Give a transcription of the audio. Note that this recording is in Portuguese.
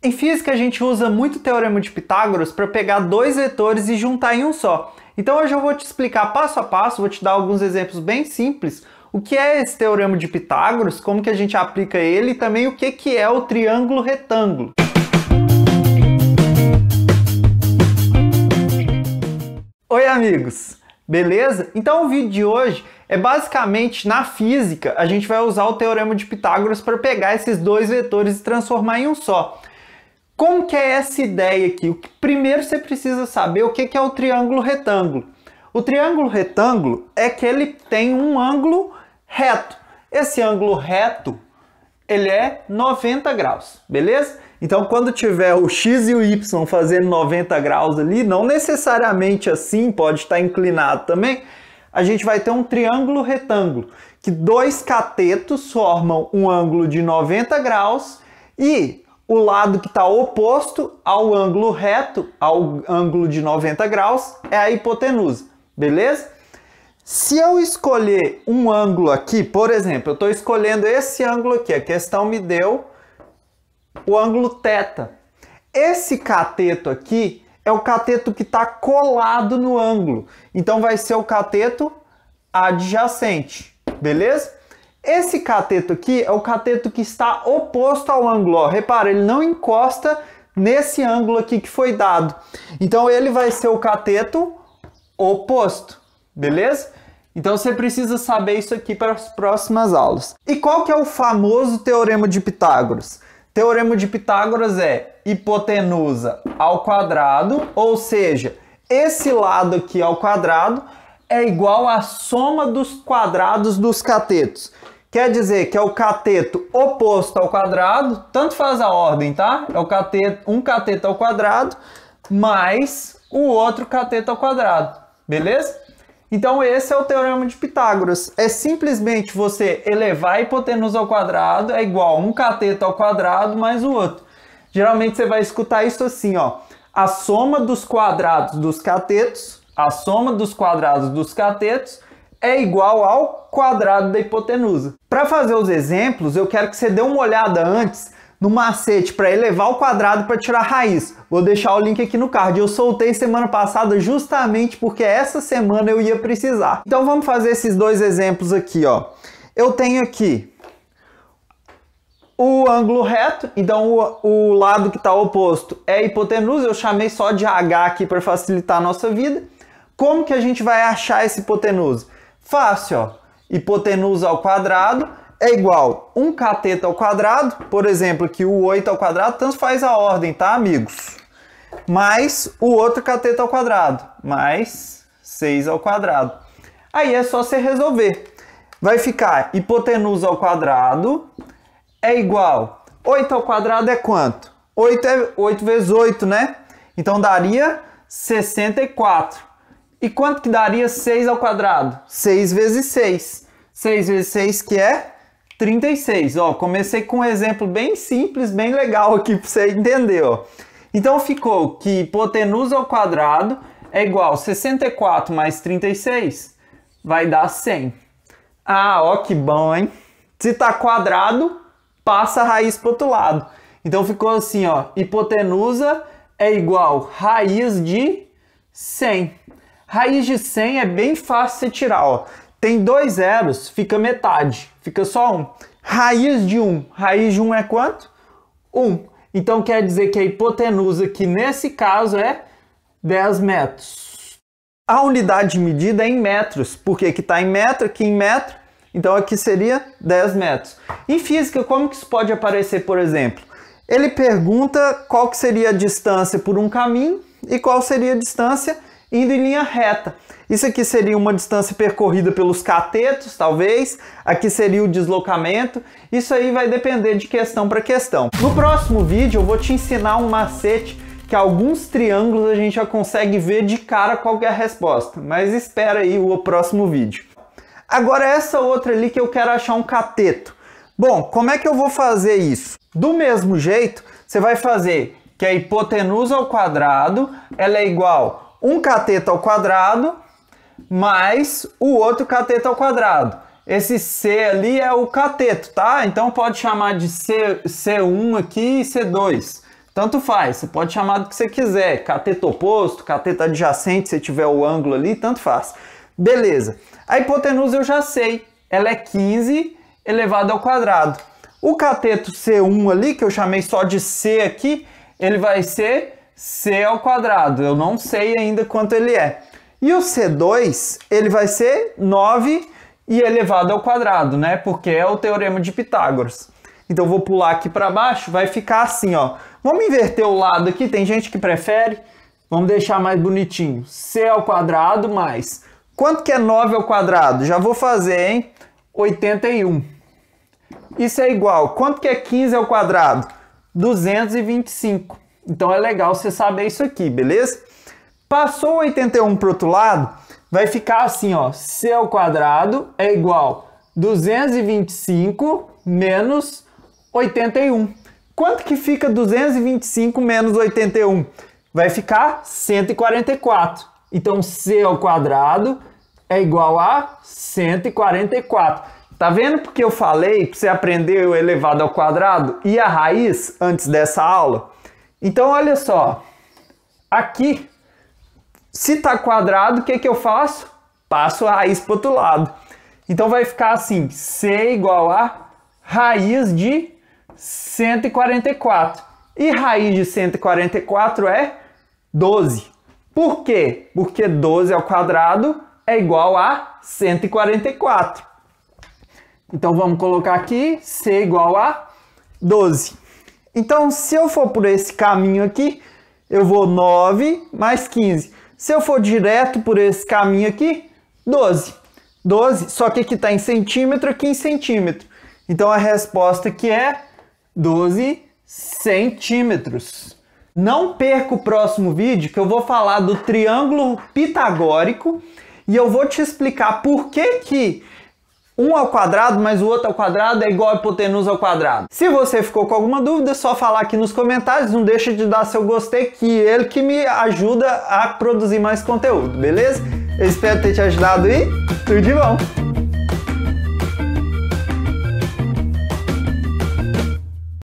Em física, a gente usa muito o teorema de Pitágoras para pegar dois vetores e juntar em um só. Então hoje eu vou te explicar passo a passo, vou te dar alguns exemplos bem simples, o que é esse teorema de Pitágoras, como que a gente aplica ele e também o que, que é o triângulo retângulo. Oi amigos, beleza? Então o vídeo de hoje é basicamente na física a gente vai usar o teorema de Pitágoras para pegar esses dois vetores e transformar em um só. Como que é essa ideia aqui? O que, primeiro você precisa saber é o que, que é o triângulo retângulo. O triângulo retângulo é que ele tem um ângulo reto. Esse ângulo reto, ele é 90 graus, beleza? Então, quando tiver o x e o y fazendo 90 graus ali, não necessariamente assim, pode estar inclinado também, a gente vai ter um triângulo retângulo, que dois catetos formam um ângulo de 90 graus e o lado que está oposto ao ângulo reto, ao ângulo de 90 graus, é a hipotenusa, beleza? Se eu escolher um ângulo aqui, por exemplo, eu estou escolhendo esse ângulo aqui, a questão me deu o ângulo θ. Esse cateto aqui é o cateto que está colado no ângulo, então vai ser o cateto adjacente, beleza? Esse cateto aqui é o cateto que está oposto ao ângulo, ó. repara, ele não encosta nesse ângulo aqui que foi dado. Então ele vai ser o cateto oposto, beleza? Então você precisa saber isso aqui para as próximas aulas. E qual que é o famoso Teorema de Pitágoras? Teorema de Pitágoras é hipotenusa ao quadrado, ou seja, esse lado aqui ao quadrado é igual à soma dos quadrados dos catetos. Quer dizer que é o cateto oposto ao quadrado, tanto faz a ordem, tá? É o cateto, um cateto ao quadrado mais o outro cateto ao quadrado, beleza? Então esse é o teorema de Pitágoras. É simplesmente você elevar a hipotenusa ao quadrado é igual um cateto ao quadrado mais o outro. Geralmente você vai escutar isso assim, ó. A soma dos quadrados dos catetos, a soma dos quadrados dos catetos é igual ao quadrado da hipotenusa. Para fazer os exemplos, eu quero que você dê uma olhada antes no macete para elevar o quadrado para tirar a raiz. Vou deixar o link aqui no card. Eu soltei semana passada justamente porque essa semana eu ia precisar. Então vamos fazer esses dois exemplos aqui, ó. Eu tenho aqui o ângulo reto, então o, o lado que está oposto é hipotenusa, eu chamei só de H aqui para facilitar a nossa vida. Como que a gente vai achar esse hipotenusa? Fácil, ó. Hipotenusa ao quadrado é igual um cateto ao quadrado, por exemplo, aqui o 8 ao quadrado, tanto faz a ordem, tá, amigos? Mais o outro cateto ao quadrado, mais 6 ao quadrado. Aí é só você resolver. Vai ficar hipotenusa ao quadrado é igual... 8 ao quadrado é quanto? 8 é 8 vezes 8, né? Então daria 64. E quanto que daria 6 ao quadrado? 6 vezes 6. 6 vezes 6 que é 36. Ó, comecei com um exemplo bem simples, bem legal aqui para você entender. Ó. Então ficou que hipotenusa ao quadrado é igual a 64 mais 36, vai dar 100. Ah, ó que bom, hein? Se está quadrado, passa a raiz para o outro lado. Então ficou assim, ó, hipotenusa é igual a raiz de 100. Raiz de 100 é bem fácil você tirar, ó. Tem dois zeros, fica metade, fica só um. Raiz de 1, raiz de 1 é quanto? 1. Então quer dizer que a hipotenusa, que nesse caso é 10 metros. A unidade de medida é em metros, porque aqui está em metro, aqui em metro, então aqui seria 10 metros. Em física, como que isso pode aparecer, por exemplo? Ele pergunta qual que seria a distância por um caminho e qual seria a distância indo em linha reta. Isso aqui seria uma distância percorrida pelos catetos, talvez. Aqui seria o deslocamento. Isso aí vai depender de questão para questão. No próximo vídeo eu vou te ensinar um macete que alguns triângulos a gente já consegue ver de cara qual é a resposta. Mas espera aí o próximo vídeo. Agora essa outra ali que eu quero achar um cateto. Bom, como é que eu vou fazer isso? Do mesmo jeito, você vai fazer que a hipotenusa ao quadrado ela é igual um cateto ao quadrado mais o outro cateto ao quadrado. Esse C ali é o cateto, tá? Então pode chamar de C, C1 aqui e C2. Tanto faz, você pode chamar do que você quiser, cateto oposto, cateto adjacente, se tiver o ângulo ali, tanto faz. Beleza. A hipotenusa eu já sei, ela é 15 elevado ao quadrado. O cateto C1 ali, que eu chamei só de C aqui, ele vai ser C ao quadrado. Eu não sei ainda quanto ele é. E o C2, ele vai ser 9 e elevado ao quadrado, né? Porque é o teorema de Pitágoras. Então vou pular aqui para baixo, vai ficar assim, ó. Vamos inverter o lado aqui, tem gente que prefere. Vamos deixar mais bonitinho. C ao quadrado mais... Quanto que é 9 ao quadrado? Já vou fazer, hein? 81. Isso é igual. Quanto que é 15 ao quadrado? 225. Então é legal você saber isso aqui, beleza? Passou 81 para o outro lado, vai ficar assim, ó, C ao quadrado é igual 225 menos 81. Quanto que fica 225 menos 81? Vai ficar 144. Então C ao quadrado é igual a 144. Tá vendo porque eu falei para você aprender o elevado ao quadrado e a raiz antes dessa aula? Então, olha só. Aqui, se está quadrado, o que, é que eu faço? Passo a raiz para o outro lado. Então, vai ficar assim, C igual a raiz de 144. E raiz de 144 é 12. Por quê? Porque 12 ao quadrado é igual a 144. Então, vamos colocar aqui C igual a 12. Então, se eu for por esse caminho aqui, eu vou 9 mais 15. Se eu for direto por esse caminho aqui, 12. 12, só que aqui está em centímetro, aqui em centímetro. Então, a resposta aqui é 12 centímetros. Não perca o próximo vídeo que eu vou falar do triângulo pitagórico e eu vou te explicar por que que um ao quadrado mais o outro ao quadrado é igual a hipotenusa ao quadrado. Se você ficou com alguma dúvida, é só falar aqui nos comentários. Não deixa de dar seu gostei, que é ele que me ajuda a produzir mais conteúdo, beleza? Eu espero ter te ajudado e tudo de bom!